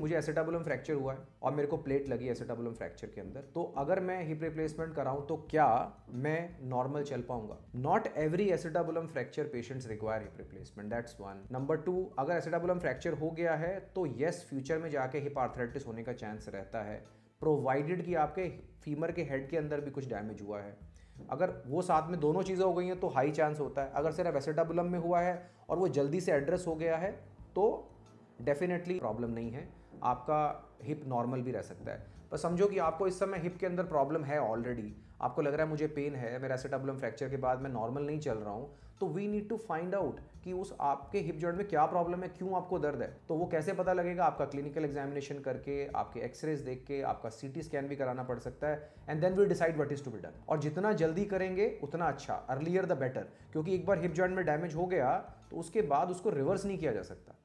मुझे एसेटाबुलम फ्रैक्चर हुआ है और मेरे को प्लेट लगी एसेटाबुलम फ्रैक्चर के अंदर तो अगर मैं हिप रिप्लेसमेंट कराऊं तो क्या मैं नॉर्मल चल पाऊंगा not every acetabulum fracture patients require hip replacement that's one number two अगर एसेटाबुलम फ्रैक्चर हो गया है तो येस फ्यूचर में जाके हिप आर्थराइटिस होने का चांस रहता है प्रोवाइडेड कि आपके फीमर के हेड के अंदर भी कुछ डैमेज हुआ है अगर वो साथ में दोनों चीज़ें हो गई हैं तो हाई चांस होता है अगर सिर्फ एसेटाबुलम में हुआ है और वो जल्दी से एड्रेस हो गया है तो डेफिनेटली प्रॉब्लम नहीं है आपका हिप नॉर्मल भी रह सकता है पर समझो कि आपको इस समय हिप के अंदर प्रॉब्लम है ऑलरेडी आपको लग रहा है मुझे पेन है मेरा एसेटबलम फ्रैक्चर के बाद मैं नॉर्मल नहीं चल रहा हूँ तो we need to find out कि उस आपके हिप जॉइंट में क्या प्रॉब्लम है क्यों आपको दर्द है तो वो कैसे पता लगेगा आपका क्लिनिकल एग्जामिनेशन करके आपके एक्सरेज देख के आपका सी स्कैन भी कराना पड़ सकता है and then we decide what is to be done और जितना जल्दी करेंगे उतना अच्छा अर्लियर द बेटर क्योंकि एक बार हिप जॉइंट में डैमेज हो गया तो उसके बाद उसको रिवर्स नहीं किया जा सकता